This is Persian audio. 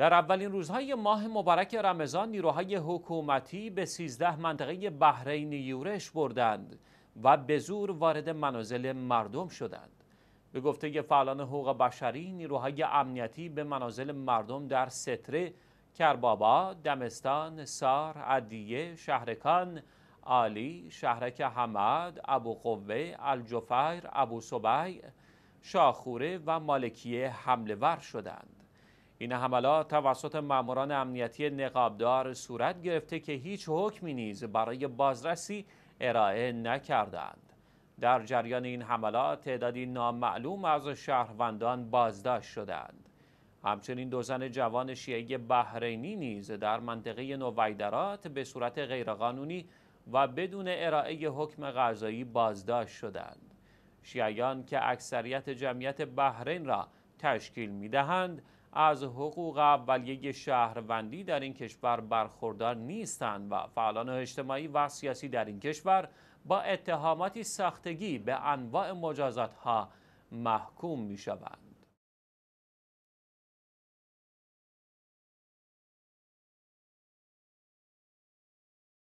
در اولین روزهای ماه مبارک رمضان نیروهای حکومتی به 13 منطقه بحرین یورش بردند و به زور وارد منازل مردم شدند. به گفته فعالان حقوق بشری نیروهای امنیتی به منازل مردم در ستره، کربابا، دمستان، سار، عدیه، شهرکان، عالی، شهرک حمد، ابو قوه، الجفیر، ابو سبیع، شاخوره و مالکیه حمله ور شدند. این حملات توسط ماموران امنیتی نقابدار صورت گرفته که هیچ حکمی نیز برای بازرسی ارائه نکردند. در جریان این حملات تعدادی نامعلوم از شهروندان بازداشت شدند. همچنین دو زن جوان شیعه بحرینی نیز در منطقه نوویدرات به صورت غیرقانونی و بدون ارائه حکم غذایی بازداشت شدند. شیعیان که اکثریت جمعیت بحرین را تشکیل می دهند، از حقوق اولیه شهروندی در این کشور برخوردار نیستند و فعالان اجتماعی و سیاسی در این کشور با اتهاماتی ساختگی به انواع مجازات ها محکوم می شوند.